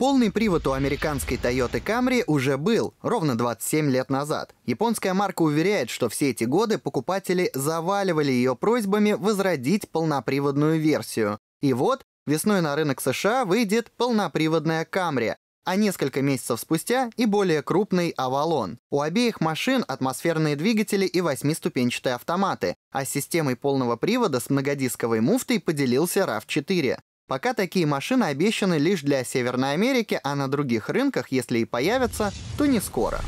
Полный привод у американской Toyota Camry уже был, ровно 27 лет назад. Японская марка уверяет, что все эти годы покупатели заваливали ее просьбами возродить полноприводную версию. И вот, весной на рынок США выйдет полноприводная Camry, а несколько месяцев спустя и более крупный Avalon. У обеих машин атмосферные двигатели и восьмиступенчатые автоматы, а с системой полного привода с многодисковой муфтой поделился RAV4. Пока такие машины обещаны лишь для Северной Америки, а на других рынках, если и появятся, то не скоро.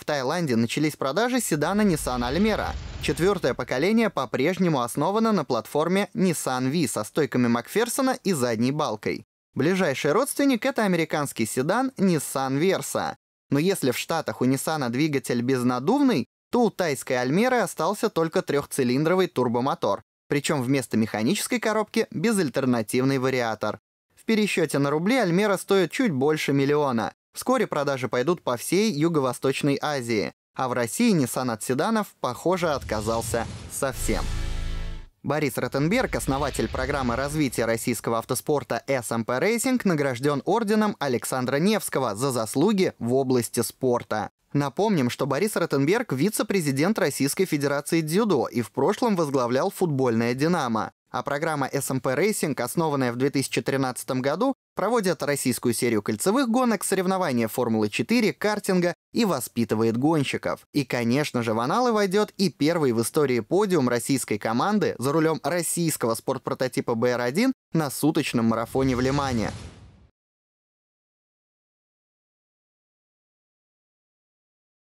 В Таиланде начались продажи седана Nissan Almera. Четвертое поколение по-прежнему основано на платформе Nissan V со стойками Макферсона и задней балкой. Ближайший родственник — это американский седан Nissan Versa. Но если в Штатах у Nissan двигатель безнадувный, то у тайской Альмеры остался только трехцилиндровый турбомотор, причем вместо механической коробки – безальтернативный вариатор. В пересчете на рубли Альмера стоит чуть больше миллиона. Вскоре продажи пойдут по всей Юго-Восточной Азии. А в России Nissan от седанов, похоже, отказался совсем. Борис Ротенберг, основатель программы развития российского автоспорта СМП Рейсинг, награжден орденом Александра Невского за заслуги в области спорта. Напомним, что Борис Ротенберг – вице-президент Российской Федерации дзюдо и в прошлом возглавлял футбольное «Динамо». А программа SMP Racing, основанная в 2013 году, проводит российскую серию кольцевых гонок, соревнования Формулы-4, картинга и воспитывает гонщиков. И, конечно же, в аналы войдет и первый в истории подиум российской команды за рулем российского спортпрототипа BR1 на суточном марафоне в Лимане.